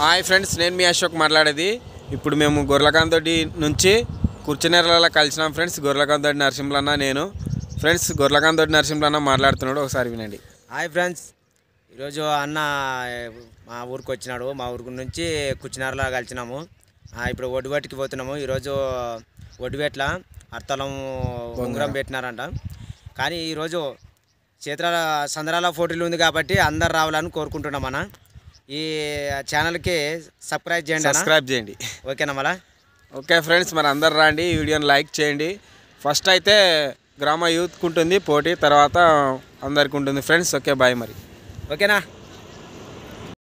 hi friends నేను మీ అశోక్ మాట్లాడేది ఇప్పుడు మేము గొర్రెలకాంతోటి నుంచి కూర్చునేరలలో కలిసినాం ఫ్రెండ్స్ తోటి నరసింహులన్న నేను ఫ్రెండ్స్ తోటి నరసింహులన్న మాట్లాడుతున్నాడు ఒకసారి వినండి హాయ్ ఫ్రెండ్స్ ఈరోజు అన్న మా ఊరికి వచ్చినాడు మా ఊరి నుంచి కూర్చునేరలో కలిసినాము ఇప్పుడు ఒడివేటికి పోతున్నాము ఈరోజు ఒడ్డుబెట్ల అర్థలం ఉంగరం పెట్టినారంట కానీ ఈరోజు చేతుల సందరాల ఫోటోలు ఉంది కాబట్టి అందరు రావాలని కోరుకుంటున్నాం అన్న ఈ ఛానల్కి సబ్స్క్రైబ్ చేయండి సబ్స్క్రైబ్ చేయండి ఓకేనా మళ్ళా ఓకే ఫ్రెండ్స్ మరి అందరు రాండి వీడియోని లైక్ చేయండి ఫస్ట్ అయితే గ్రామ యూత్కి ఉంటుంది పోటీ తర్వాత అందరికి ఉంటుంది ఫ్రెండ్స్ ఓకే బాయ్ మరి ఓకేనా